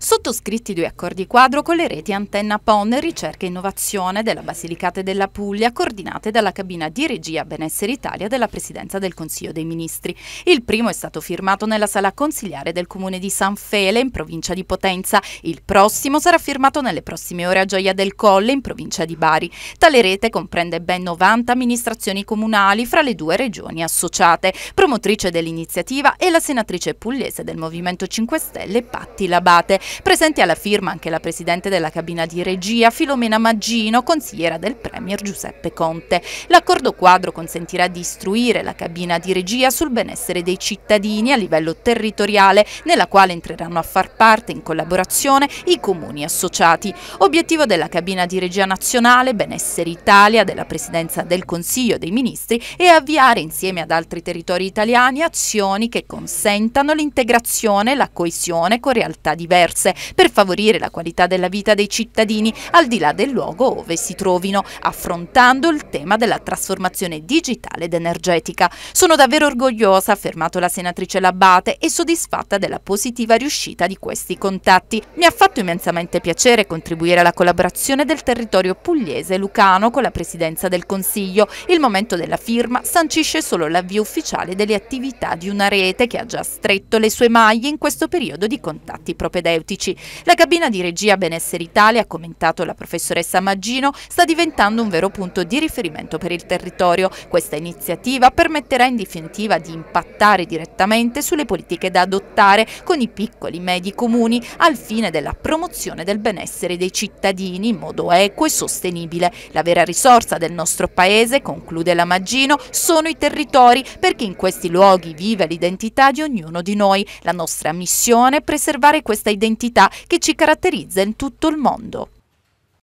Sottoscritti due accordi quadro con le reti Antenna PON Ricerca e Innovazione della Basilicata e della Puglia, coordinate dalla cabina di regia Benessere Italia della Presidenza del Consiglio dei Ministri. Il primo è stato firmato nella sala consigliare del comune di San Fele, in provincia di Potenza. Il prossimo sarà firmato nelle prossime ore a Gioia del Colle, in provincia di Bari. Tale rete comprende ben 90 amministrazioni comunali fra le due regioni associate. Promotrice dell'iniziativa è la senatrice pugliese del Movimento 5 Stelle Patti Labate Presenti alla firma anche la presidente della cabina di regia Filomena Maggino, consigliera del Premier Giuseppe Conte. L'accordo quadro consentirà di istruire la cabina di regia sul benessere dei cittadini a livello territoriale, nella quale entreranno a far parte in collaborazione i comuni associati. Obiettivo della cabina di regia nazionale Benessere Italia della Presidenza del Consiglio dei Ministri è avviare insieme ad altri territori italiani azioni che consentano l'integrazione e la coesione con realtà diverse risorse per favorire la qualità della vita dei cittadini al di là del luogo ove si trovino, affrontando il tema della trasformazione digitale ed energetica. Sono davvero orgogliosa, ha affermato la senatrice Labbate, e soddisfatta della positiva riuscita di questi contatti. Mi ha fatto immensamente piacere contribuire alla collaborazione del territorio pugliese lucano con la Presidenza del Consiglio. Il momento della firma sancisce solo l'avvio ufficiale delle attività di una rete che ha già stretto le sue maglie in questo periodo di contatti propedeutici farmaceutici. La cabina di regia Benessere Italia, ha commentato la professoressa Maggino, sta diventando un vero punto di riferimento per il territorio. Questa iniziativa permetterà in definitiva di impattare direttamente sulle politiche da adottare con i piccoli e medi comuni al fine della promozione del benessere dei cittadini in modo equo e sostenibile. La vera risorsa del nostro paese, conclude la Maggino, sono i territori perché in questi luoghi vive l'identità di ognuno di noi. La nostra missione è preservare questa identità identità che ci caratterizza in tutto il mondo.